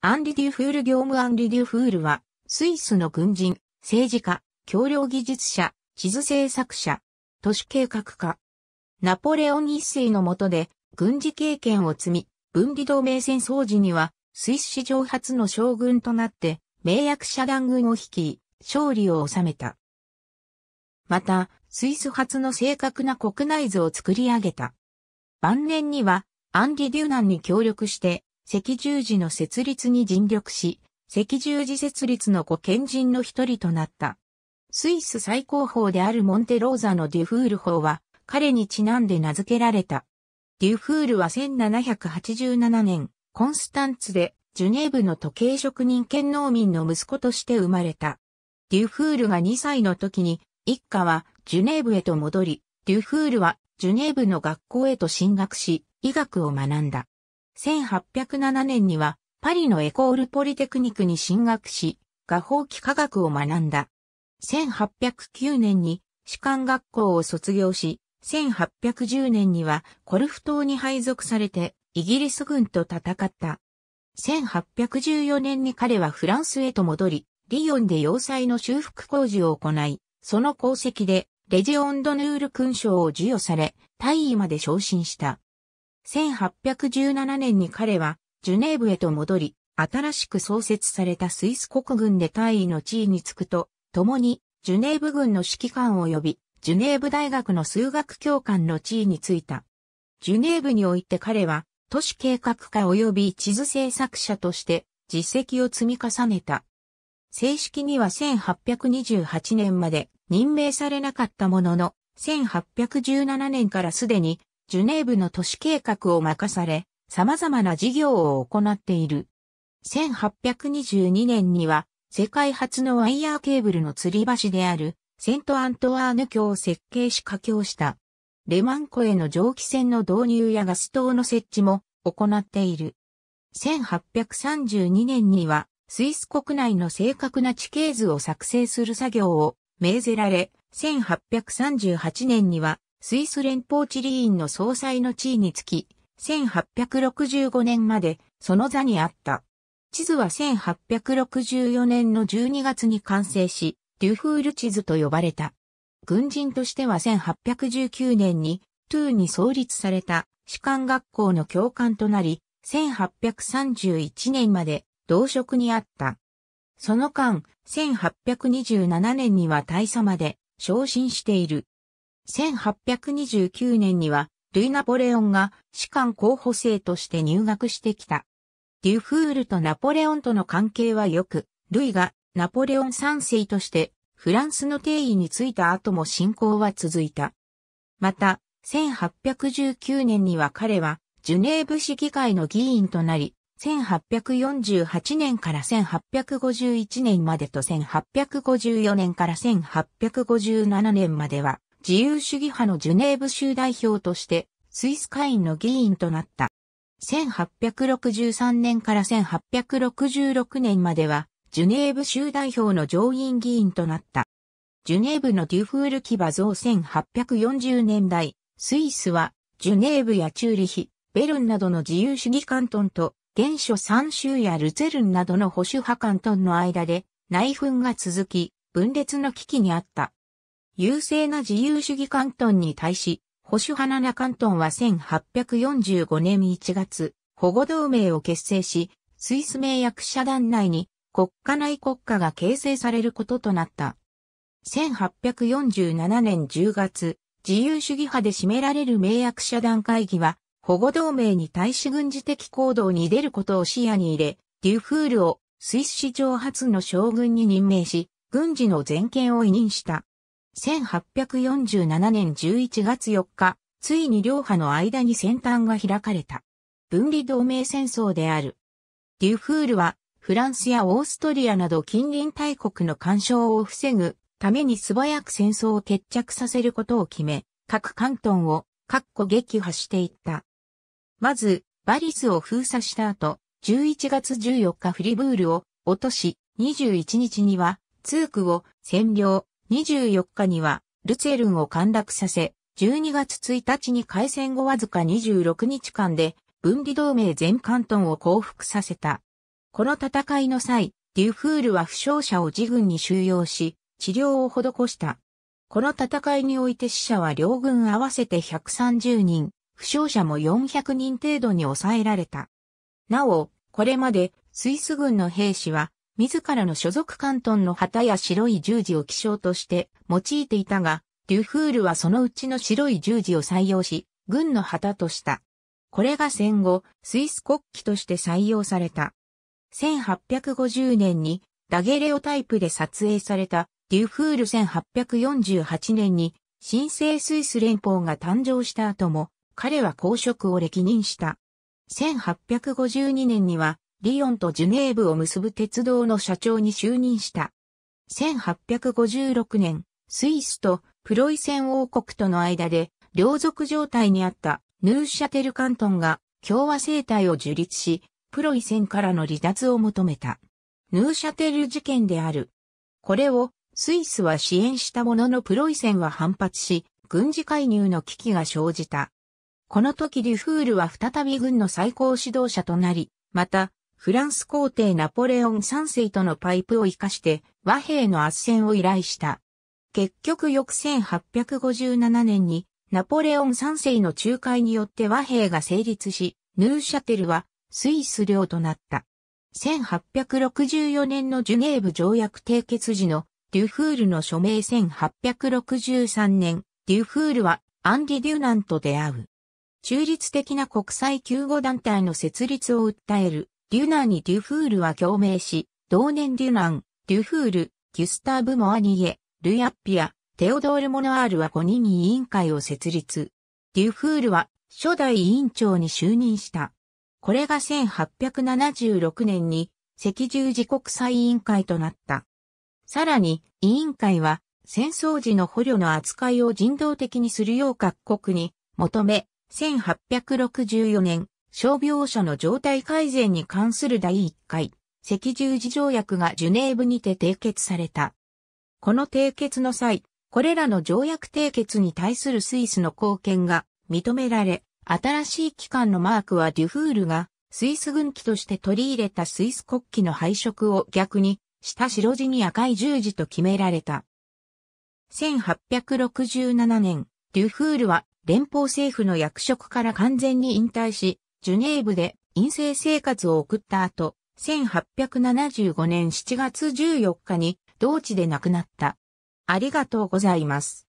アンリ・デュフール業務アンリ・デュフールは、スイスの軍人、政治家、橋梁技術者、地図制作者、都市計画家。ナポレオン一世の下で、軍事経験を積み、分離同盟戦争時には、スイス史上初の将軍となって、名役者団軍を率い、勝利を収めた。また、スイス初の正確な国内図を作り上げた。晩年には、アンリ・デューナンに協力して、赤十字の設立に尽力し、赤十字設立のご賢人の一人となった。スイス最高峰であるモンテローザのデュフール法は、彼にちなんで名付けられた。デュフールは1787年、コンスタンツで、ジュネーブの時計職人兼農民の息子として生まれた。デュフールが2歳の時に、一家はジュネーブへと戻り、デュフールはジュネーブの学校へと進学し、医学を学んだ。1807年にはパリのエコールポリテクニックに進学し、画法機科学を学んだ。1809年に士官学校を卒業し、1810年にはコルフ島に配属されてイギリス軍と戦った。1814年に彼はフランスへと戻り、リヨンで要塞の修復工事を行い、その功績でレジオンドヌール勲章を授与され、大位まで昇進した。1817年に彼はジュネーブへと戻り、新しく創設されたスイス国軍で大尉の地位につくと、共にジュネーブ軍の指揮官及び、ジュネーブ大学の数学教官の地位についた。ジュネーブにおいて彼は、都市計画家及び地図制作者として、実績を積み重ねた。正式には1828年まで任命されなかったものの、1817年からすでにジュネーブの都市計画を任され、様々な事業を行っている。1822年には、世界初のワイヤーケーブルの吊り橋である、セントアントワーヌ橋を設計し架橋した。レマン湖への蒸気船の導入やガス灯の設置も行っている。1832年には、スイス国内の正確な地形図を作成する作業を命ぜられ、1838年にはスイス連邦地理院の総裁の地位につき、1865年までその座にあった。地図は1864年の12月に完成し、デュフール地図と呼ばれた。軍人としては1819年にトゥーに創立された士官学校の教官となり、1831年まで同職にあった。その間、1827年には大佐まで昇進している。1829年には、ルイ・ナポレオンが士官候補生として入学してきた。デュフールとナポレオンとの関係は良く、ルイがナポレオン三世としてフランスの定位についた後も信仰は続いた。また、1819年には彼はジュネーブ市議会の議員となり、1848年から1851年までと1854年から1857年までは、自由主義派のジュネーブ州代表として、スイス会員の議員となった。1863年から1866年までは、ジュネーブ州代表の上院議員となった。ジュネーブのデュフール騎馬像1840年代、スイスは、ジュネーブやチューリヒ、ベルンなどの自由主義関東と、現所3州やルツェルンなどの保守派関東の間で、内紛が続き、分裂の危機にあった。優勢な自由主義関東に対し、保守派な関東は1845年1月、保護同盟を結成し、スイス名役者団内に国家内国家が形成されることとなった。1847年10月、自由主義派で占められる名役者団会議は、保護同盟に対し軍事的行動に出ることを視野に入れ、デュフールをスイス史上初の将軍に任命し、軍事の全権を委任した。1847年11月4日、ついに両派の間に戦端が開かれた。分離同盟戦争である。デュフールは、フランスやオーストリアなど近隣大国の干渉を防ぐために素早く戦争を決着させることを決め、各関東を、各個撃破していった。まず、バリスを封鎖した後、11月14日フリブールを落とし、21日には、ツークを占領、24日には、ルツェルンを陥落させ、12月1日に開戦後わずか26日間で、分離同盟全関東を降伏させた。この戦いの際、デュフールは負傷者を自軍に収容し、治療を施した。この戦いにおいて死者は両軍合わせて130人、負傷者も400人程度に抑えられた。なお、これまでスイス軍の兵士は自らの所属関東の旗や白い十字を記章として用いていたが、デュフールはそのうちの白い十字を採用し、軍の旗とした。これが戦後、スイス国旗として採用された。1850年にダゲレオタイプで撮影されたデュフール1848年に新生スイス連邦が誕生した後も彼は公職を歴任した。1852年にはリヨンとジュネーブを結ぶ鉄道の社長に就任した。1856年、スイスとプロイセン王国との間で、両属状態にあったヌーシャテルカントンが共和政体を樹立し、プロイセンからの離脱を求めた。ヌーシャテル事件である。これをスイスは支援したもののプロイセンは反発し、軍事介入の危機が生じた。この時リュフールは再び軍の最高指導者となり、またフランス皇帝ナポレオン三世とのパイプを活かして和平の圧戦を依頼した。結局翌1857年にナポレオン三世の仲介によって和平が成立し、ヌーシャテルはスイス領となった。1864年のジュネーブ条約締結時のデュフールの署名1863年、デュフールはアンディ・デュナンと出会う。中立的な国際救護団体の設立を訴えるデュナンにデュフールは共鳴し、同年デュナン、デュフール、ギュスターブ・モアニエ、ルヤッピア、テオドール・モノアールは5人に委員会を設立。デュフールは初代委員長に就任した。これが1876年に赤十字国際委員会となった。さらに、委員会は戦争時の捕虜の扱いを人道的にするよう各国に求め、1864年、傷病者の状態改善に関する第1回、赤十字条約がジュネーブにて締結された。この締結の際、これらの条約締結に対するスイスの貢献が認められ、新しい機関のマークはデュフールがスイス軍機として取り入れたスイス国旗の配色を逆にした白地に赤い十字と決められた。1867年、デュフールは連邦政府の役職から完全に引退し、ジュネーブで陰性生活を送った後、1875年7月14日に同地で亡くなった。ありがとうございます。